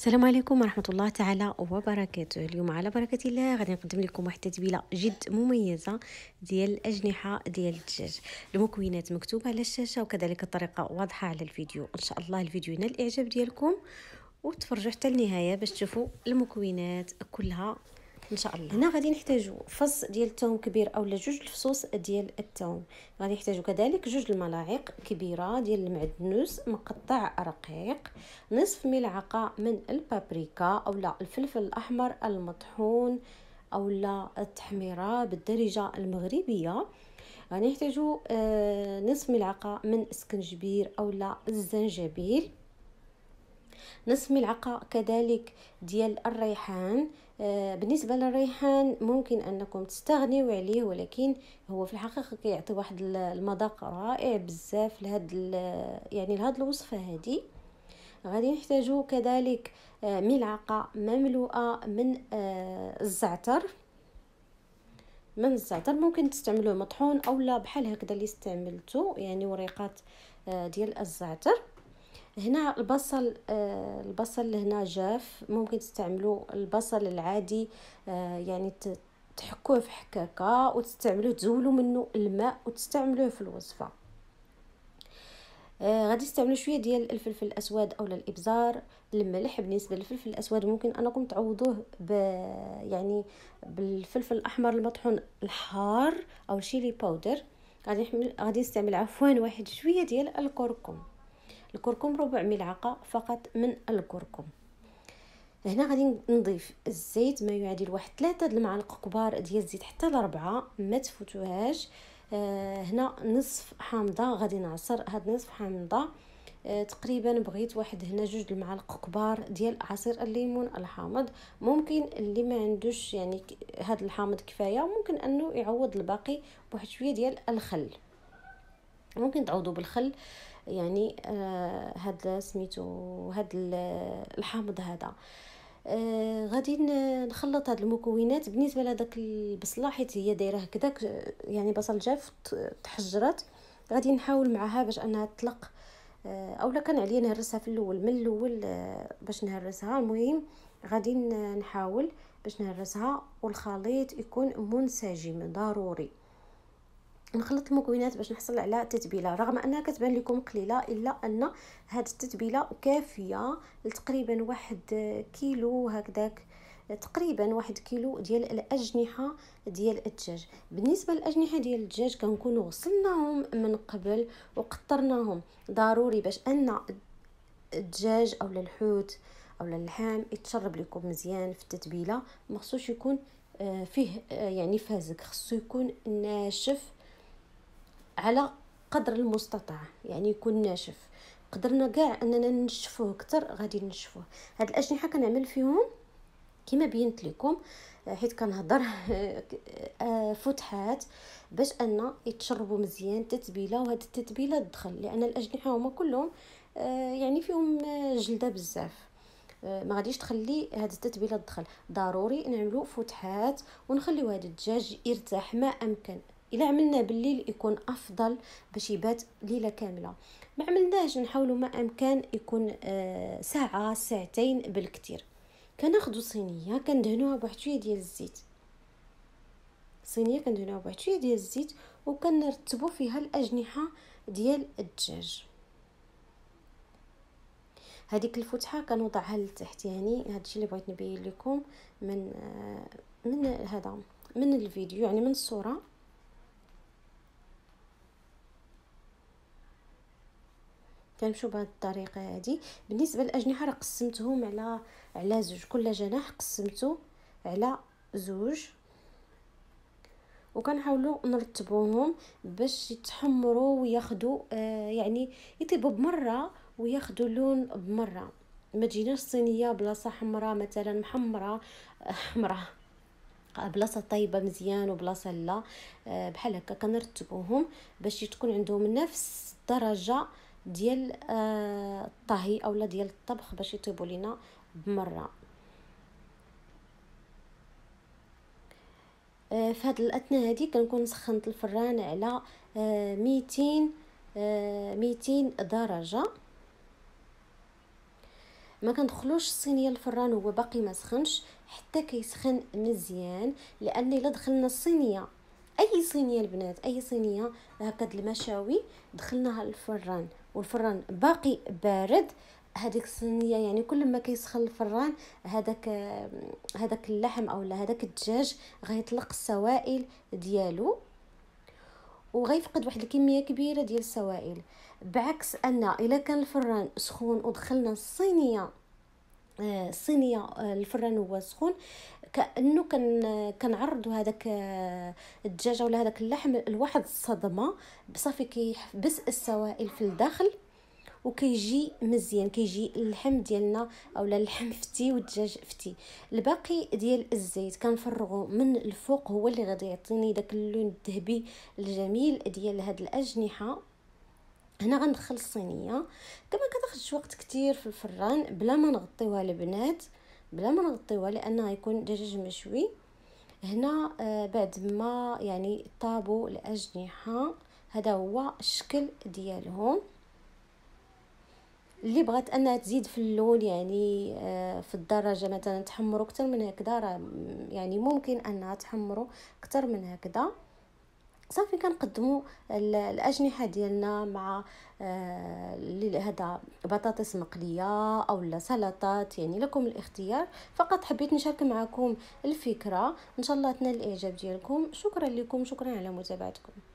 السلام عليكم ورحمة الله تعالى وبركاته اليوم على بركة الله غادي نقدم لكم واحد التتبيلة جد مميزة ديال الأجنحة ديال الدجاج المكونات مكتوبة على الشاشة وكذلك الطريقة واضحة على الفيديو إن شاء الله الفيديو ينال الإعجاب ديالكم وتفرجوا حتى النهاية باش تشوفوا المكونات كلها ان شاء الله هنا غادي نحتاجو فص ديال الثوم كبير اولا جوج الفصوص ديال الثوم غادي نحتاجو كذلك جوج الملاعق كبيره ديال المعدنوس مقطع رقيق نصف ملعقه من البابريكا اولا الفلفل الاحمر المطحون اولا التحميره بالدرجه المغربيه غادي نحتاجو آه، نصف ملعقه من السكنجبير اولا الزنجبيل نصف ملعقه كذلك ديال الريحان آه، بالنسبه للريحان ممكن انكم تستغنيو عليه ولكن هو في الحقيقه كيعطي واحد المذاق رائع بزاف لهاد يعني لهاد الوصفه هذه غادي نحتاجو كذلك آه، ملعقه مملوءه من آه، الزعتر من الزعتر ممكن تستعملوه مطحون اولا بحال هكذا اللي استعملته يعني وريقات ديال الزعتر هنا البصل آه البصل هنا جاف ممكن تستعملوا البصل العادي آه يعني تحكوه في حكاكه وتستعملوه تزولوا منه الماء وتستعملوه في الوصفه آه غادي تستعملوا شويه ديال الفلفل الاسود او الابزار الملح بالنسبه للفلفل الاسود ممكن انكم تعوضوه ب يعني بالفلفل الاحمر المطحون الحار او شيلي باودر غادي غادي نستعمل عفوا واحد شويه ديال الكركم الكركم ربع ملعقة فقط من الكركم هنا غادي نضيف الزيت ما يعادل واحد ثلاثة المعالق كبار ديال الزيت حتى لربعة ما تفوتوهاش آه، هنا نصف حامضة غادي نعصر هاد نصف حامضة آه، تقريبا بغيت واحد هنا جوج المعالق كبار ديال عصير الليمون الحامض ممكن اللي ما عندوش يعني هاد الحامض كفايه ممكن انه يعوض الباقي بواحد شويه ديال الخل ممكن تعوضوا بالخل يعني آه هاد سميتو هاد الحامض هذا آه غادي نخلط هاد المكونات بالنسبه لهذاك البصله حيت هي دايره هكذاك يعني بصل جاف تحجرات غادي نحاول معها باش انها تطلق آه اولا كان عليا نهرسها في الاول من الاول آه باش نهرسها المهم غادي نحاول باش نهرسها والخليط يكون منسجم ضروري نخلط المكونات باش نحصل على تتبيله رغم انها كتبان لكم قليله الا ان هاد التتبيله كافيه لتقريبا واحد كيلو هكذاك تقريبا واحد كيلو ديال الاجنحه ديال الدجاج بالنسبه للاجنحه ديال الدجاج كنكونوا غسلناهم من قبل وقطرناهم ضروري باش ان الدجاج او الحوت او اللحم يتشرب لكم مزيان في التتبيله مخصوش يكون آه، فيه آه، يعني فازك خصو يكون ناشف على قدر المستطاع يعني يكون ناشف قدرنا كاع اننا نشفوه اكثر غادي نشفوه هاد الاجنحه كنعمل فيهم كما بينت لكم آه، حيت كنهضر آه، آه، فتحات باش ان يتشربوا مزيان تتبيله وهاد التتبيله تدخل لان الاجنحه هما كلهم يعني فيهم جلده بزاف ما غاديش تخلي هاد التتبيله تدخل ضروري نعملو فتحات ونخليو هاد الدجاج يرتاح ما امكن الا عملنا بالليل يكون افضل باش يبات ليله كامله ما عملناش نحاولوا ما امكان يكون آه، ساعه ساعتين بالكثير كناخذوا صينيه كندهنوها بواحد شويه ديال الزيت صينيه كندهنوها بواحد شويه ديال الزيت وكنرتبوا فيها الاجنحه ديال الدجاج هذيك الفتحه كنوضعها لتحت يعني هادشي اللي بغيت نبين لكم من آه، من هذا من الفيديو يعني من الصوره كنمشيو بهذه الطريقه هذه بالنسبه للاجنحه راه قسمتهم على على زوج كل جناح قسمته على زوج وكنحاولوا نرتبوهم باش يتحمروا وياخذوا آه يعني يطيبوا بمره وياخذوا لون بمره ما تجيناش صينيه بلاصه حمراء مثلا محمره آه، حمراء بلاصه طيبه مزيان وبلاصه لا آه بحال هكا كنرتبوهم باش تكون عندهم نفس الدرجه ديال آه، الطهي اولا ديال الطبخ باش يطيبوا لينا بمره آه، في هاد الاثناء هادي كنكون سخنت الفران على 200 آه، 200 درجه ما كندخلوش الصينيه الفران وهو باقي ما سخنش حتى كيسخن مزيان لان الا دخلنا الصينيه اي صينيه البنات اي صينيه هكا د المشاوي دخلناها الفران والفران باقي بارد هذيك الصينيه يعني كل ما كيسخن الفران هذاك هذاك اللحم اولا هذاك الدجاج غيطلق السوائل ديالو وغيفقد واحد الكميه كبيره ديال السوائل بعكس ان الا كان الفران سخون ودخلنا الصينيه آه، الصينيه آه، الفران هو سخون كانه كان كنعرضوا هذاك الدجاجه ولا هذاك اللحم لواحد الصدمه بصافي كيحبس السوائل في الداخل وكيجي مزيان كيجي اللحم ديالنا اولا اللحم فتي والدجاج فتي الباقي ديال الزيت كنفرغو من الفوق هو اللي غادي يعطيني داك اللون الذهبي الجميل ديال هاد الاجنحه هنا غندخل الصينيه كما كتاخذ وقت كتير في الفران بلا ما نغطيوها البنات بلا ما نغطيوها لانه غيكون دجاج مشوي هنا آه، بعد ما يعني طابوا الاجنحه هذا هو الشكل ديالهم اللي بغات انها تزيد في اللون يعني آه، في الدرجه مثلا تحمروا اكثر من هكذا راه يعني ممكن انها تحمروا اكثر من هكذا صافي كنقدموا الاجنحه ديالنا مع آه، هذا بطاطس مقليه او سلطات يعني لكم الاختيار فقط حبيت نشارك معكم الفكره ان شاء الله تنال الاعجاب ديالكم شكرا لكم شكرا على متابعتكم